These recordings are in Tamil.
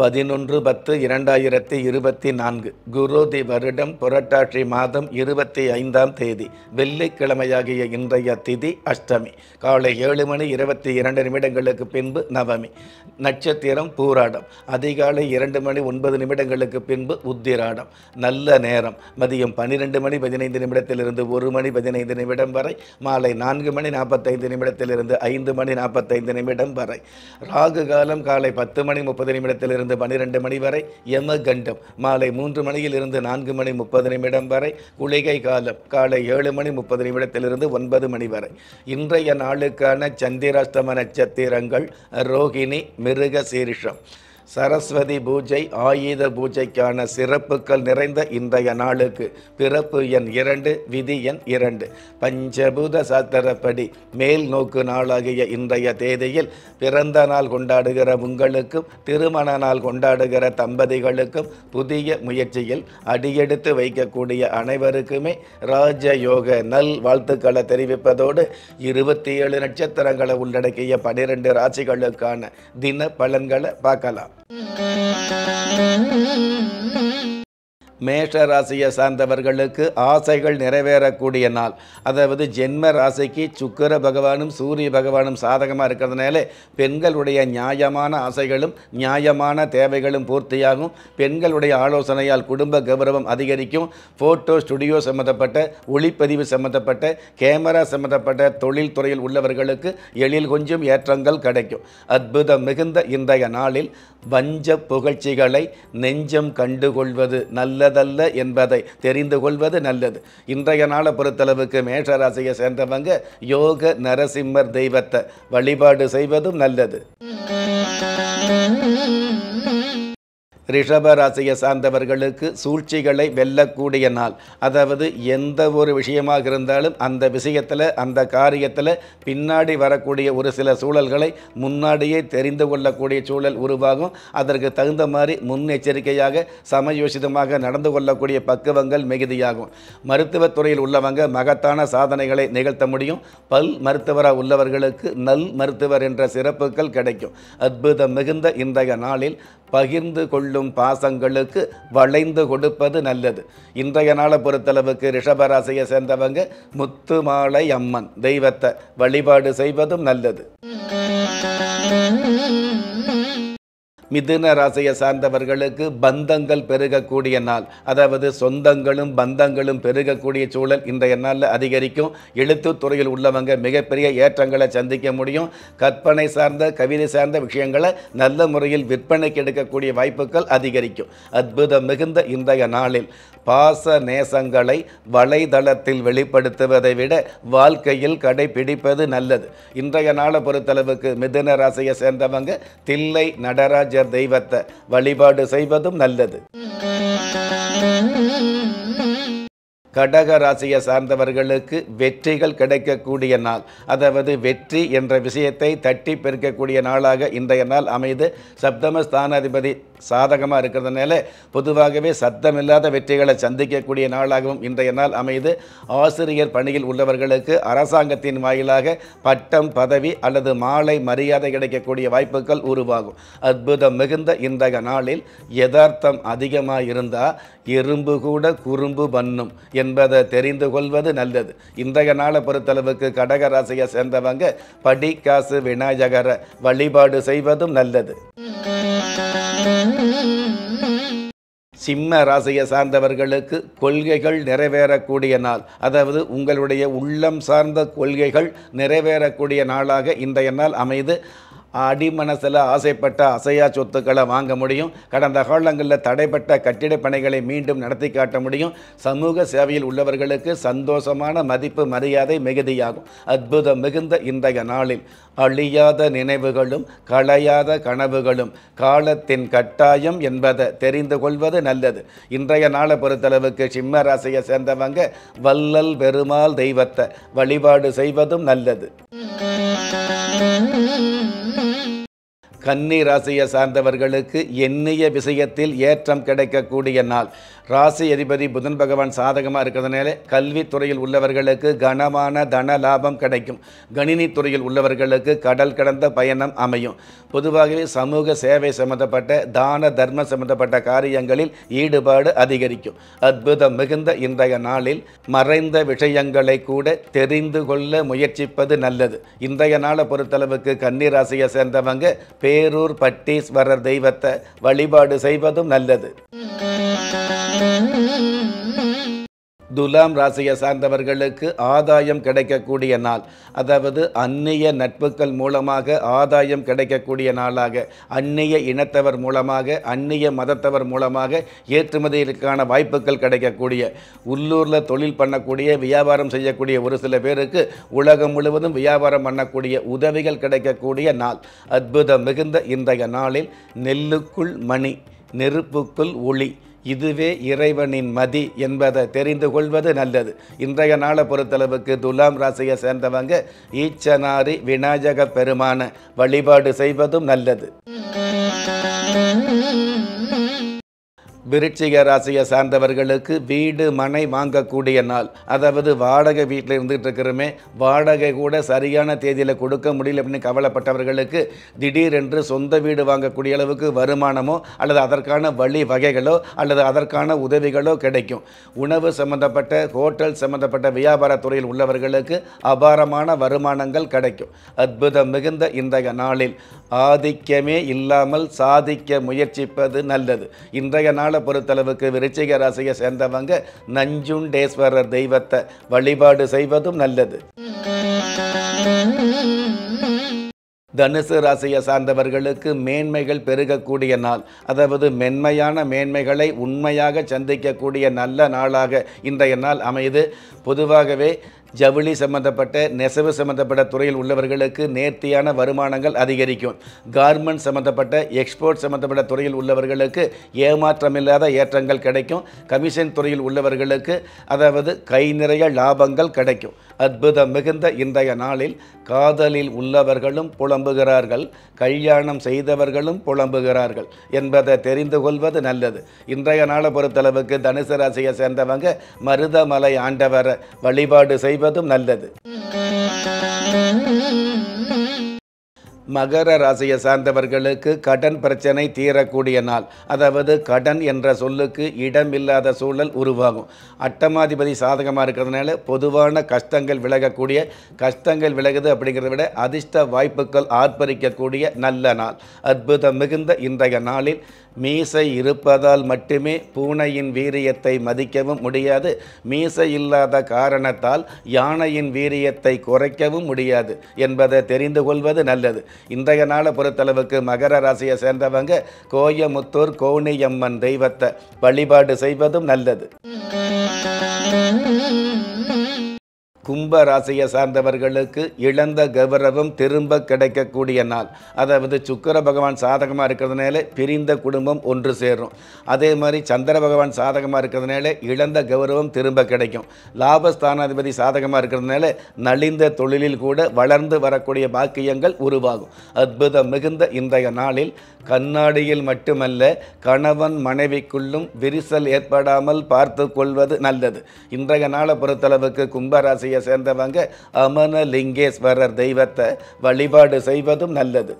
பதினொன்று பத்து இரண்டாயிரத்தி இருபத்தி நான்கு தி வருடம் புரட்டாட்சி மாதம் இருபத்தி ஐந்தாம் தேதி வெள்ளிக்கிழமையாகிய இன்றைய திதி அஷ்டமி காலை ஏழு மணி இருபத்தி இரண்டு நிமிடங்களுக்கு பின்பு நவமி நட்சத்திரம் பூராடம் அதிகாலை இரண்டு மணி ஒன்பது நிமிடங்களுக்கு பின்பு உத்திராடம் நல்ல நேரம் மதியம் பன்னிரெண்டு மணி பதினைந்து நிமிடத்திலிருந்து ஒரு மணி பதினைந்து நிமிடம் வரை மாலை நான்கு மணி நாற்பத்தைந்து நிமிடத்திலிருந்து ஐந்து மணி நாற்பத்தைந்து நிமிடம் வரை ராகு காலம் காலை பத்து மணி முப்பது நிமிடத்திலிருந்து மணியிலிருந்து பன்னிரெண்டு மணி வரை யமகண்டம் மாலை மூன்று மணியிலிருந்து நான்கு மணி முப்பது நிமிடம் வரை குளிகை காலம் காலை ஏழு மணி முப்பது நிமிடத்திலிருந்து ஒன்பது மணி வரை இன்றைய நாளுக்கான சந்திராஷ்டம நட்சத்திரங்கள் ரோகிணி மிருக சீரிஷம் சரஸ்வதி பூஜை ஆயுத பூஜைக்கான சிறப்புகள் நிறைந்த இன்றைய நாளுக்கு பிறப்பு எண் இரண்டு விதி எண் இரண்டு பஞ்சபூத சாத்திரப்படி மேல் நோக்கு நாளாகிய இன்றைய தேதியில் பிறந்த நாள் கொண்டாடுகிற உங்களுக்கும் திருமண நாள் கொண்டாடுகிற தம்பதிகளுக்கும் புதிய முயற்சியில் அடியெடுத்து வைக்கக்கூடிய அனைவருக்குமே ராஜயோக நல் வாழ்த்துக்களை தெரிவிப்பதோடு இருபத்தி ஏழு நட்சத்திரங்களை உள்ளடக்கிய பனிரெண்டு ராசிகளுக்கான தின பலன்களை பார்க்கலாம் Mm-hmm. மேஷ ராசியை சார்ந்தவர்களுக்கு ஆசைகள் நிறைவேறக்கூடிய நாள் அதாவது ஜென்ம ராசிக்கு சுக்கர பகவானும் சூரிய பகவானும் சாதகமாக இருக்கிறதுனால பெண்களுடைய நியாயமான ஆசைகளும் நியாயமான தேவைகளும் பூர்த்தியாகும் பெண்களுடைய ஆலோசனையால் குடும்ப கௌரவம் அதிகரிக்கும் ஃபோட்டோ ஸ்டுடியோ சம்மந்தப்பட்ட ஒளிப்பதிவு சம்மந்தப்பட்ட கேமரா சம்மந்தப்பட்ட தொழில் துறையில் உள்ளவர்களுக்கு எழில் கொஞ்சம் ஏற்றங்கள் கிடைக்கும் அற்புதம் மிகுந்த இன்றைய நாளில் வஞ்ச புகழ்ச்சிகளை நெஞ்சம் கண்டுகொள்வது நல்ல நல்லதல்ல என்பதை தெரிந்து கொள்வது நல்லது இன்றைய நாளை பொறுத்தளவுக்கு மேஷராசியை சேர்ந்தவங்க யோக நரசிம்மர் தெய்வத்தை வழிபாடு செய்வதும் நல்லது ரிஷப சார்ந்தவர்களுக்கு சூழ்ச்சிகளை வெல்லக்கூடிய நாள் அதாவது எந்த ஒரு விஷயமாக இருந்தாலும் அந்த விஷயத்தில் அந்த காரியத்தில் பின்னாடி வரக்கூடிய ஒரு சில சூழல்களை முன்னாடியே தெரிந்து கொள்ளக்கூடிய சூழல் உருவாகும் அதற்கு தகுந்த மாதிரி முன்னெச்சரிக்கையாக சமயோசிதமாக நடந்து கொள்ளக்கூடிய பக்குவங்கள் மிகுதியாகும் மருத்துவத்துறையில் உள்ளவங்க மகத்தான சாதனைகளை நிகழ்த்த முடியும் பல் மருத்துவராக உள்ளவர்களுக்கு நல் மருத்துவர் என்ற சிறப்புகள் கிடைக்கும் அற்புதம் மிகுந்த இன்றைய நாளில் பகிர்ந்து கொள்ளும் செல்லும் பாசங்களுக்கு வளைந்து கொடுப்பது நல்லது இன்றைய நாளை பொறுத்தளவுக்கு ரிஷபராசியை சேர்ந்தவங்க முத்து மாலை அம்மன் தெய்வத்தை வழிபாடு செய்வதும் நல்லது மிதுன ராசியை சார்ந்தவர்களுக்கு பந்தங்கள் பெருகக்கூடிய நாள் அதாவது சொந்தங்களும் பந்தங்களும் பெருகக்கூடிய சூழல் இன்றைய நாளில் அதிகரிக்கும் எழுத்து துறையில் உள்ளவங்க மிகப்பெரிய ஏற்றங்களை சந்திக்க முடியும் கற்பனை சார்ந்த கவிதை சார்ந்த விஷயங்களை நல்ல முறையில் விற்பனைக்கு எடுக்கக்கூடிய வாய்ப்புகள் அதிகரிக்கும் அற்புதம் மிகுந்த இன்றைய நாளில் பாச நேசங்களை வலைதளத்தில் வெளிப்படுத்துவதை விட வாழ்க்கையில் கடைபிடிப்பது நல்லது இன்றைய நாளை பொறுத்தளவுக்கு மிதுன ராசியை சேர்ந்தவங்க தில்லை நடராஜ ஆஞ்சநேயர் தெய்வத்தை வழிபாடு செய்வதும் நல்லது கடக ராசியை சார்ந்தவர்களுக்கு வெற்றிகள் கிடைக்கக்கூடிய நாள் அதாவது வெற்றி என்ற விஷயத்தை தட்டி பெருக்கக்கூடிய நாளாக இன்றைய நாள் அமைது சப்தமஸ்தானாதிபதி சாதகமாக இருக்கிறதுனால பொதுவாகவே சத்தமில்லாத வெற்றிகளை சந்திக்கக்கூடிய நாளாகவும் இன்றைய நாள் அமைது ஆசிரியர் பணியில் உள்ளவர்களுக்கு அரசாங்கத்தின் வாயிலாக பட்டம் பதவி அல்லது மாலை மரியாதை கிடைக்கக்கூடிய வாய்ப்புகள் உருவாகும் அற்புதம் மிகுந்த இன்றைய நாளில் யதார்த்தம் அதிகமாக இருந்தால் எறும்பு கூட குறும்பு பண்ணும் என்பதை தெரிந்து கொள்வது நல்லது இன்றைய நாளை பொறுத்தளவுக்கு கடக ராசியை சேர்ந்தவங்க படிக்காசு விநாயகர வழிபாடு செய்வதும் நல்லது சிம்ம ராசியை சார்ந்தவர்களுக்கு கொள்கைகள் நிறைவேறக்கூடிய நாள் அதாவது உங்களுடைய உள்ளம் சார்ந்த கொள்கைகள் நிறைவேறக்கூடிய நாளாக இன்றைய நாள் அமைது அடிமனசில் ஆசைப்பட்ட அசையா சொத்துக்களை வாங்க முடியும் கடந்த காலங்களில் தடைப்பட்ட கட்டிடப் பணிகளை மீண்டும் நடத்தி காட்ட முடியும் சமூக சேவையில் உள்ளவர்களுக்கு சந்தோஷமான மதிப்பு மரியாதை மிகுதியாகும் அற்புதம் மிகுந்த இன்றைய நாளில் அழியாத நினைவுகளும் களையாத கனவுகளும் காலத்தின் கட்டாயம் என்பதை தெரிந்து கொள்வது நல்லது இன்றைய நாளை பொறுத்தளவுக்கு சிம்ம ராசியை சேர்ந்தவங்க வல்லல் பெருமாள் தெய்வத்தை வழிபாடு செய்வதும் நல்லது கன்னி ராசியை சார்ந்தவர்களுக்கு எண்ணிய விஷயத்தில் ஏற்றம் கிடைக்கக்கூடிய நாள் ராசி அதிபதி புதன் பகவான் சாதகமாக இருக்கிறதுனால கல்வித்துறையில் உள்ளவர்களுக்கு கனமான தன லாபம் கிடைக்கும் கணினித்துறையில் உள்ளவர்களுக்கு கடல் கடந்த பயணம் அமையும் பொதுவாகவே சமூக சேவை சம்பந்தப்பட்ட தான தர்ம சம்பந்தப்பட்ட காரியங்களில் ஈடுபாடு அதிகரிக்கும் அற்புதம் மிகுந்த இன்றைய நாளில் மறைந்த விஷயங்களை கூட தெரிந்து கொள்ள முயற்சிப்பது நல்லது இன்றைய நாளை பொறுத்தளவுக்கு கன்னிராசியை சேர்ந்தவங்க பேரூர் பட்டீஸ்வரர் தெய்வத்தை வழிபாடு செய்வதும் நல்லது துலாம் ராசியை சார்ந்தவர்களுக்கு ஆதாயம் கிடைக்கக்கூடிய நாள் அதாவது அந்நிய நட்புகள் மூலமாக ஆதாயம் கிடைக்கக்கூடிய நாளாக அந்நிய இனத்தவர் மூலமாக அந்நிய மதத்தவர் மூலமாக ஏற்றுமதிகளுக்கான வாய்ப்புகள் கிடைக்கக்கூடிய உள்ளூரில் தொழில் பண்ணக்கூடிய வியாபாரம் செய்யக்கூடிய ஒரு சில பேருக்கு உலகம் முழுவதும் வியாபாரம் பண்ணக்கூடிய உதவிகள் கிடைக்கக்கூடிய நாள் அற்புதம் மிகுந்த இன்றைய நாளில் நெல்லுக்குள் மணி நெருப்புக்குள் ஒளி இதுவே இறைவனின் மதி என்பதை தெரிந்து கொள்வது நல்லது இன்றைய நாளை பொறுத்தளவுக்கு துலாம் ராசியை சேர்ந்தவங்க ஈச்சனாரி விநாயக பெருமான வழிபாடு செய்வதும் நல்லது விருச்சிக ராசியை சார்ந்தவர்களுக்கு வீடு மனை வாங்கக்கூடிய நாள் அதாவது வாடகை வீட்டில் இருந்துகிட்டு இருக்கிறோமே வாடகை கூட சரியான தேதியில் கொடுக்க முடியல அப்படின்னு கவலைப்பட்டவர்களுக்கு திடீரென்று சொந்த வீடு வாங்கக்கூடிய அளவுக்கு வருமானமோ அல்லது அதற்கான வழி வகைகளோ அல்லது அதற்கான உதவிகளோ கிடைக்கும் உணவு சம்பந்தப்பட்ட ஹோட்டல் சம்பந்தப்பட்ட வியாபாரத்துறையில் உள்ளவர்களுக்கு அபாரமான வருமானங்கள் கிடைக்கும் அற்புதம் மிகுந்த இந்த நாளில் ஆதிக்கமே இல்லாமல் சாதிக்க முயற்சிப்பது நல்லது இன்றைய நாள் காலத்தை பொறுத்தளவுக்கு விருச்சிக ராசியை சேர்ந்தவங்க நஞ்சுண்டேஸ்வரர் தெய்வத்தை வழிபாடு செய்வதும் நல்லது தனுசு ராசியை சார்ந்தவர்களுக்கு மேன்மைகள் பெருகக்கூடிய நாள் அதாவது மென்மையான மேன்மைகளை உண்மையாக சந்திக்கக்கூடிய நல்ல நாளாக இன்றைய நாள் அமைது பொதுவாகவே ஜவுளி சம்பந்தப்பட்ட நெசவு சம்பந்தப்பட்ட துறையில் உள்ளவர்களுக்கு நேர்த்தியான வருமானங்கள் அதிகரிக்கும் கார்மெண்ட் சம்பந்தப்பட்ட எக்ஸ்போர்ட் சம்பந்தப்பட்ட துறையில் உள்ளவர்களுக்கு ஏமாற்றமில்லாத ஏற்றங்கள் கிடைக்கும் கமிஷன் துறையில் உள்ளவர்களுக்கு அதாவது கை நிறைய லாபங்கள் கிடைக்கும் அற்புதம் மிகுந்த இன்றைய நாளில் காதலில் உள்ளவர்களும் புலம்புகிறார்கள் கல்யாணம் செய்தவர்களும் புலம்புகிறார்கள் என்பதை தெரிந்து கொள்வது நல்லது இன்றைய நாளை பொறுத்தளவுக்கு தனுசு ராசியை சேர்ந்தவங்க மருதமலை ஆண்டவரை வழிபாடு செய் செய்வதும் நல்லது மகர ராசியை சார்ந்தவர்களுக்கு கடன் பிரச்சனை தீரக்கூடிய நாள் அதாவது கடன் என்ற சொல்லுக்கு இடம் இல்லாத சூழல் உருவாகும் அட்டமாதிபதி சாதகமாக இருக்கிறதுனால பொதுவான கஷ்டங்கள் விலகக்கூடிய கஷ்டங்கள் விலகுது அப்படிங்கிறத விட அதிர்ஷ்ட வாய்ப்புகள் ஆர்ப்பரிக்கக்கூடிய நல்ல நாள் அற்புதம் மிகுந்த இன்றைய நாளில் மீசை இருப்பதால் மட்டுமே பூனையின் வீரியத்தை மதிக்கவும் முடியாது மீசை இல்லாத காரணத்தால் யானையின் வீரியத்தை குறைக்கவும் முடியாது என்பதை தெரிந்து கொள்வது நல்லது இன்றைய நாளை பொறுத்தளவுக்கு மகர ராசியை சேர்ந்தவங்க கோயமுத்தூர் கோணியம்மன் தெய்வத்தை வழிபாடு செய்வதும் நல்லது கும்ப ராசியை சார்ந்தவர்களுக்கு இழந்த கௌரவம் திரும்ப கிடைக்கக்கூடிய நாள் அதாவது சுக்கர பகவான் சாதகமாக இருக்கிறதுனால பிரிந்த குடும்பம் ஒன்று சேரும் அதே மாதிரி சந்திர பகவான் சாதகமாக இருக்கிறதுனால இழந்த கௌரவம் திரும்ப கிடைக்கும் லாபஸ்தானாதிபதி சாதகமாக இருக்கிறதுனால நலிந்த தொழிலில் கூட வளர்ந்து வரக்கூடிய பாக்கியங்கள் உருவாகும் அற்புதம் மிகுந்த இன்றைய நாளில் கண்ணாடியில் மட்டுமல்ல கணவன் மனைவிக்குள்ளும் விரிசல் ஏற்படாமல் பார்த்து கொள்வது நல்லது இன்றைய நாளை பொறுத்தளவுக்கு கும்பராசியை சேர்ந்தவங்க அமனலிங்கேஸ்வரர் தெய்வத்தை வழிபாடு செய்வதும் நல்லது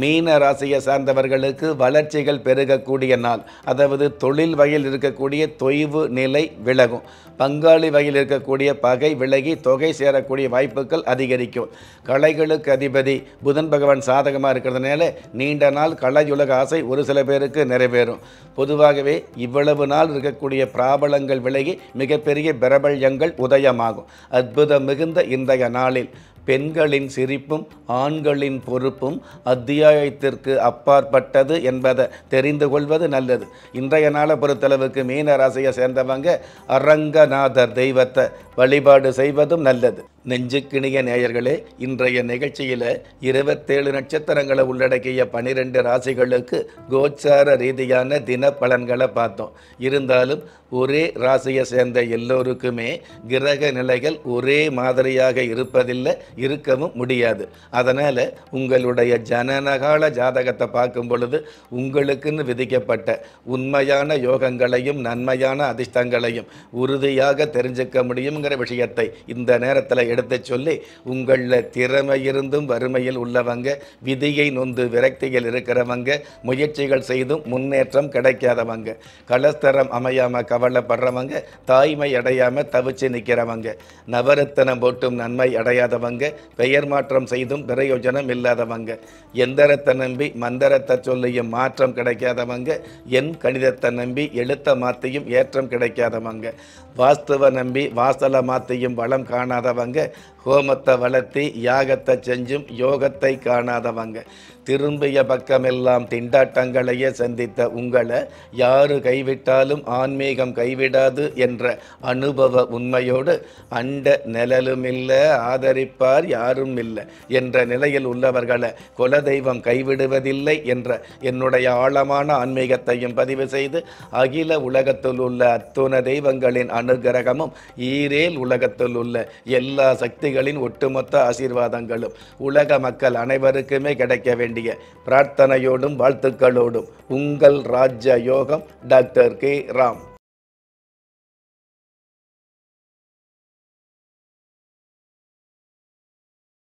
மீன ராசியை சார்ந்தவர்களுக்கு வளர்ச்சிகள் பெருகக்கூடிய நாள் அதாவது தொழில் வகையில் இருக்கக்கூடிய தொய்வு நிலை விலகும் பங்காளி வகையில் இருக்கக்கூடிய பகை விலகி தொகை சேரக்கூடிய வாய்ப்புகள் அதிகரிக்கும் கலைகளுக்கு அதிபதி புதன் பகவான் சாதகமாக இருக்கிறதுனால நீண்ட நாள் கலையுலக ஆசை ஒரு சில பேருக்கு நிறைவேறும் பொதுவாகவே இவ்வளவு நாள் இருக்கக்கூடிய பிராபலங்கள் விலகி மிகப்பெரிய பிரபல்யங்கள் உதயமாகும் அற்புதம் மிகுந்த இன்றைய நாளில் பெண்களின் சிரிப்பும் ஆண்களின் பொறுப்பும் அத்தியாயத்திற்கு அப்பாற்பட்டது என்பதை தெரிந்து கொள்வது நல்லது இன்றைய நாளை பொறுத்தளவுக்கு மீன ராசியை சேர்ந்தவங்க அரங்கநாதர் தெய்வத்தை வழிபாடு செய்வதும் நல்லது நெஞ்சுக்கிணிய நேயர்களே இன்றைய நிகழ்ச்சியில் இருபத்தேழு நட்சத்திரங்களை உள்ளடக்கிய பனிரெண்டு ராசிகளுக்கு கோச்சார ரீதியான தின பலன்களை பார்த்தோம் இருந்தாலும் ஒரே ராசியை சேர்ந்த எல்லோருக்குமே கிரக நிலைகள் ஒரே மாதிரியாக இருப்பதில்லை இருக்கவும் முடியாது அதனால் உங்களுடைய ஜனனகால ஜாதகத்தை பார்க்கும் பொழுது உங்களுக்குன்னு விதிக்கப்பட்ட உண்மையான யோகங்களையும் நன்மையான அதிர்ஷ்டங்களையும் உறுதியாக தெரிஞ்சுக்க முடியுங்கிற விஷயத்தை இந்த நேரத்தில் எடுத்து சொல்லி உங்களில் திறமை இருந்தும் வறுமையில் உள்ளவங்க விதியை நொந்து விரக்தியில் இருக்கிறவங்க முயற்சிகள் செய்தும் முன்னேற்றம் கிடைக்காதவங்க கலஸ்தரம் அமையாமல் கவலைப்படுறவங்க தாய்மை அடையாமல் தவிச்சு நிற்கிறவங்க நவரத்தனம் போட்டும் நன்மை அடையாதவங்க இல்லாதவங்க பெயர் மாற்றம் செய்தும் பிரயோஜனம் இல்லாதவங்க எந்தரத்தை நம்பி மந்திரத்தை சொல்லியும் மாற்றம் கிடைக்காதவங்க என் கணிதத்தை நம்பி எழுத்த மாற்றியும் ஏற்றம் கிடைக்காதவங்க வாஸ்துவை நம்பி வாசலை மாற்றியும் வளம் காணாதவங்க ஹோமத்தை வளர்த்தி யாகத்தை செஞ்சும் யோகத்தை காணாதவங்க திரும்பிய பக்கமெல்லாம் திண்டாட்டங்களையே சந்தித்த உங்களை யாரு கைவிட்டாலும் ஆன்மீகம் கைவிடாது என்ற அனுபவ உண்மையோடு அண்ட நிழலும் இல்லை ஆதரிப்பார் யாரும் இல்லை என்ற நிலையில் உள்ளவர்களை குலதெய்வம் கைவிடுவதில்லை என்ற என்னுடைய ஆழமான ஆன்மீகத்தையும் பதிவு செய்து அகில உலகத்தில் உள்ள அத்துண தெய்வங்களின் அனுகிரகமும் ஈரேல் உலகத்தில் உள்ள எல்லா சக்தி சக்திகளின் ஒட்டுமொத்த ஆசீர்வாதங்களும் உலக மக்கள் அனைவருக்குமே கிடைக்க வேண்டிய பிரார்த்தனையோடும் வாழ்த்துக்களோடும் உங்கள் ராஜ யோகம் டாக்டர் கே ராம்